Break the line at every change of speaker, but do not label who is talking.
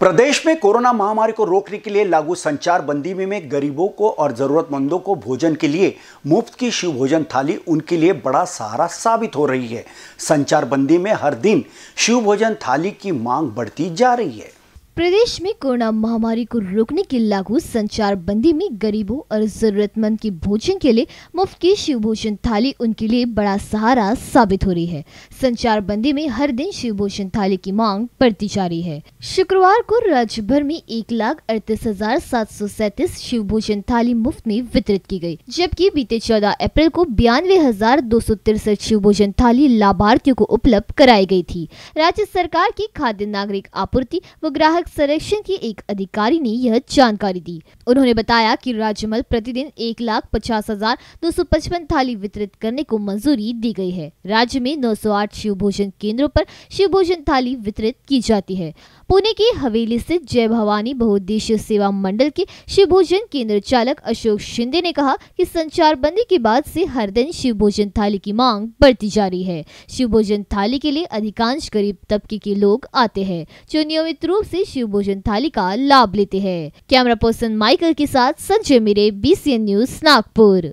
प्रदेश में कोरोना महामारी को रोकने के लिए लागू संचार बंदी में, में गरीबों को और जरूरतमंदों को भोजन के लिए मुफ्त की शिव भोजन थाली उनके लिए बड़ा सहारा साबित हो रही है संचार बंदी में हर दिन शिव भोजन थाली की मांग बढ़ती जा रही है
प्रदेश में कोरोना महामारी को रोकने के लागू संचार बंदी में गरीबों और जरूरतमंद के भोजन के लिए मुफ्त की शिव भोजन थाली उनके लिए बड़ा सहारा साबित हो रही है संचार बंदी में हर दिन शिव भोजन थाली की मांग बढ़ती जा रही है शुक्रवार को राज्य भर में एक लाख अड़तीस हजार सात सौ सैतीस शिव भोजन थाली मुफ्त में वितरित की गयी जबकि बीते चौदह अप्रैल को बयानवे हजार दो सौ तिरसठ शिव भोजन थाली लाभार्थियों को उपलब्ध कराई गयी थी राज्य सरकार की खाद्य नागरिक आपूर्ति व ग्राहक सड़क संरक्षण के एक अधिकारी ने यह जानकारी दी उन्होंने बताया कि राज्यमल प्रतिदिन एक लाख पचास हजार दो सौ पचपन थाली वितरित करने को मंजूरी दी गई है राज्य में 908 शिव भोजन केंद्रों पर शिव भोजन थाली वितरित की जाती है पुणे के हवेली स्थित जय भवानी बहुद्देश्य सेवा मंडल के शिव भोजन केंद्र चालक अशोक शिंदे ने कहा कि संचार बंदी के बाद से हर दिन शिव भोजन थाली की मांग बढ़ती जा रही है शिव भोजन थाली के लिए अधिकांश गरीब तबके के लोग आते हैं जो नियमित रूप से शिव भोजन थाली का लाभ लेते हैं कैमरा पर्सन माइकल के साथ संजय मिरे बीसीएन न्यूज नागपुर